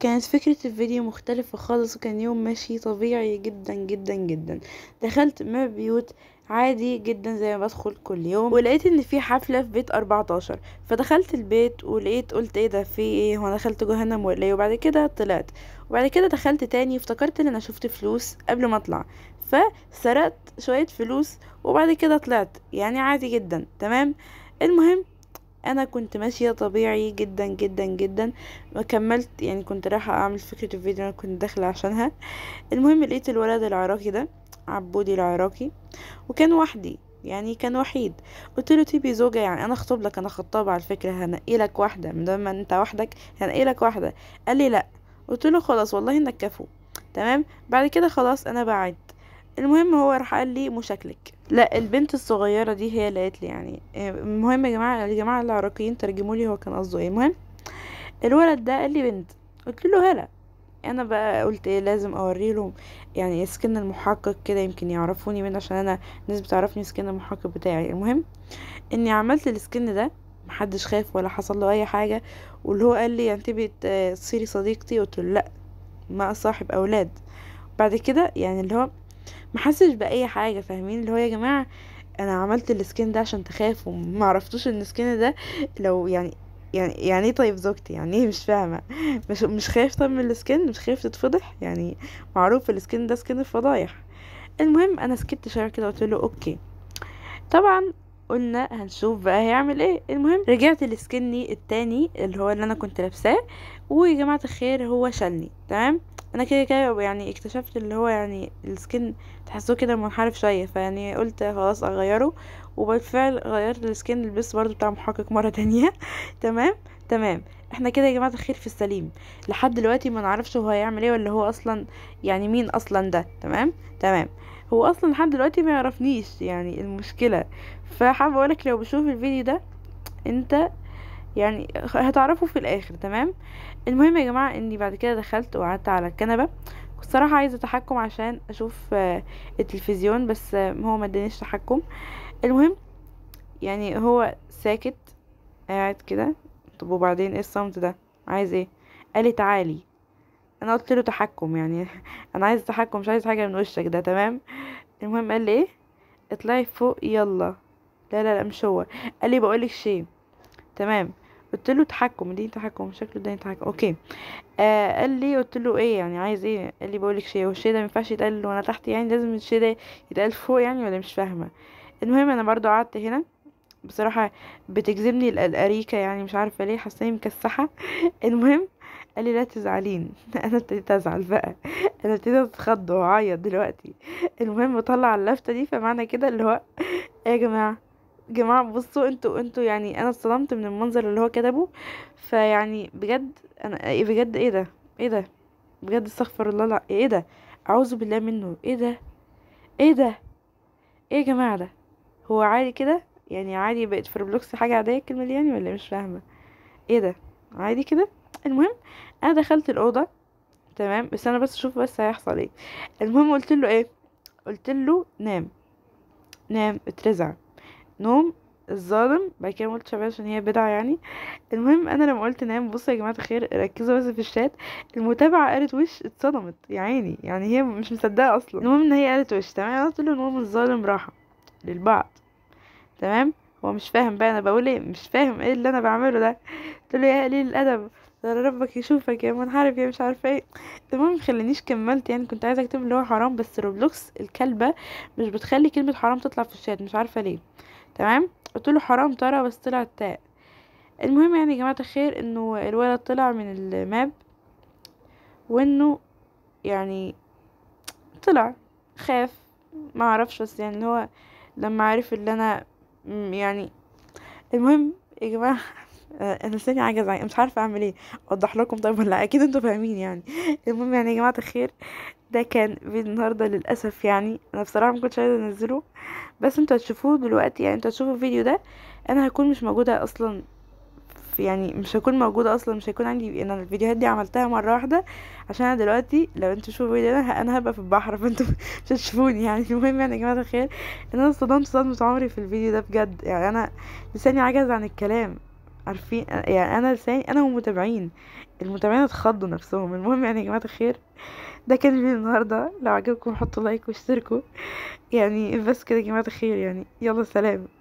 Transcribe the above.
كانت فكرة الفيديو مختلفة خالص وكان يوم ماشي طبيعي جدا جدا جدا دخلت ما بيوت عادي جدا زي ما بدخل كل يوم ولقيت ان في حفلة في بيت 14 فدخلت البيت ولقيت قلت ايه ده في ايه وانا دخلت جهنم ولا ايه وبعد كده طلعت وبعد كده دخلت تاني افتكرت ان انا شفت فلوس قبل ما اطلع فسرقت شوية فلوس وبعد كده طلعت يعني عادي جدا تمام المهم انا كنت ماشيه طبيعي جدا جدا جدا وكملت يعني كنت رايحه اعمل فكره الفيديو انا كنت داخله عشانها المهم لقيت الولد العراقي ده عبودي العراقي وكان وحدي يعني كان وحيد قلت له تبي طيب زوجة يعني انا اخطب لك انا خطابة على فكرة هنقي لك واحدة من ما انت وحدك هنقي لك واحدة قال لي لا قلت له خلاص والله انك كفو تمام بعد كده خلاص انا بعدت المهم هو راح قال لي مشاكلك لا البنت الصغيره دي هي اللي قالت لي يعني آه، المهم يا جماعه يا جماعه العراقيين ترجموا لي هو كان قصده ايه المهم الولد ده قال لي بنت قلت له هلا انا بقى قلت ايه لازم اوري لهم يعني سكن المحقق كده يمكن يعرفوني منه عشان انا الناس بتعرفني سكن المحقق بتاعي المهم اني عملت السكن ده محدش خاف ولا حصل له اي حاجه واللي هو قال لي يعني تبي تصيري صديقتي قلت له لا ما صاحب اولاد بعد كده يعني اللي هو ما حسش باي حاجه فاهمين اللي هو يا جماعه انا عملت السكين ده عشان تخاف وما عرفتوش ان السكين ده لو يعني يعني يعني ايه طيب زوجتي يعني ايه مش فاهمه مش مش خايف طب من السكين مش خايف تتفضح يعني معروف السكين ده سكين الفضايح المهم انا سكت شويه كده قلت له اوكي طبعا قلنا هنشوف بقى هيعمل ايه المهم رجعت لسكني التاني اللي هو اللي انا كنت لابساه ويا جماعه الخير هو شالني تمام انا كده كده يعني اكتشفت اللي هو يعني السكن تحسوه كده منحرف شويه فيعني قلت خلاص اغيره وبالفعل غيرت السكن لبس برضو بتاع محقق مره تانية تمام تمام احنا كده يا جماعه الخير في السليم لحد دلوقتي ما نعرفش هو هيعمل ايه ولا هو اصلا يعني مين اصلا ده تمام تمام هو اصلا لحد دلوقتي ما يعرفنيش يعني المشكله فحابه اقولك لو بشوف الفيديو ده انت يعني هتعرفوا في الاخر تمام المهم يا جماعه اني بعد كده دخلت وقعدت على الكنبه كنت صراحه عايزه تحكم عشان اشوف آه، التلفزيون بس هو ما ادانيش تحكم المهم يعني هو ساكت قاعد كده طب وبعدين ايه الصمت ده عايز ايه قال لي تعالي انا قلت له تحكم يعني انا عايز تحكم مش عايز حاجه من وشك ده تمام المهم قال لي ايه اطلعي فوق يلا لا لا لا مش هو قال لي بقولك شيء تمام قلت له تحكم دي تحكم شكله ده تحكم اوكي آه قال لي قلت له ايه يعني عايز ايه قال لي بقولك شيء والشيء ده ما ينفعش يتقال وانا تحت يعني لازم الشيء ده يتقال فوق يعني ولا مش فاهمه المهم انا برضو قعدت هنا بصراحه بتجذبني الاريكه يعني مش عارفه ليه حاساني مكسحه المهم قال لي لا تزعلين انا ابتديت ازعل بقى انا ابتديت اتخض واعيط دلوقتي المهم طلع اللفته دي فمعنى كده اللي هو إيه يا جماعه جماعة بصوا انتوا انتوا يعني انا اتصدمت من المنظر اللي هو كتبه فيعني بجد انا ايه بجد ايه ده ايه ده بجد استغفر الله لا ايه ده اعوذ بالله منه ايه ده ايه ده ايه يا جماعة ده هو عادي كده يعني عادي بقت في روبلوكس حاجة عادية الكلمة دي يعني ولا إيه؟ مش فاهمة ايه ده عادي كده المهم انا دخلت الاوضة تمام بس انا بس اشوف بس هيحصل ايه المهم قلت له ايه قلت له نام نام اترزع نوم الظالم بعد كده مقلتش شباب عشان هي بدعة يعني المهم انا لما قلت نام بصوا يا جماعة الخير ركزوا بس في الشات المتابعة قالت وش اتصدمت يا عيني يعني هي مش مصدقة اصلا المهم ان هي قالت وش تمام انا قلت له نوم الظالم راحة للبعض تمام هو مش فاهم بقى انا بقول ايه مش فاهم ايه اللي انا بعمله ده قلت له يا قليل الادب ده ربك يشوفك يا منحرف يا مش عارفه ايه المهم خلينيش كملت يعني كنت عايزه اكتب اللي هو حرام بس روبلوكس الكلبه مش بتخلي كلمه حرام تطلع في الشات مش عارفه ليه تمام قلت له حرام ترى بس طلع تاء المهم يعني يا جماعه الخير انه الولد طلع من الماب وانه يعني طلع خاف ما اعرفش بس يعني اللي هو لما عرف اللي انا يعني المهم يا جماعه آه، انا لساني عجز يعني مش عارفه اعمل ايه اوضح لكم طيب ولا اكيد انتوا فاهمين يعني المهم يعني يا جماعه الخير ده كان فيديو النهارده للاسف يعني انا بصراحه ما كنتش عايزه انزله بس انتوا هتشوفوه دلوقتي يعني انتوا هتشوفوا الفيديو ده انا هكون مش موجوده اصلا يعني مش هكون موجوده اصلا مش هيكون عندي انا الفيديوهات دي عملتها مره واحده عشان انا دلوقتي لو انتوا شوفوا الفيديو ده انا هبقى في البحر فانتوا مش هتشوفوني يعني المهم يعني يا جماعه الخير ان انا اصطدمت صدمه عمري في الفيديو ده بجد يعني انا لساني عجز عن الكلام عارفين يعني انا لساني انا والمتابعين المتابعين اتخضوا نفسهم المهم يعني يا جماعه الخير ده كان فيديو النهارده لو عجبكم حطوا لايك واشتركوا يعني بس كده يا جماعه الخير يعني يلا سلام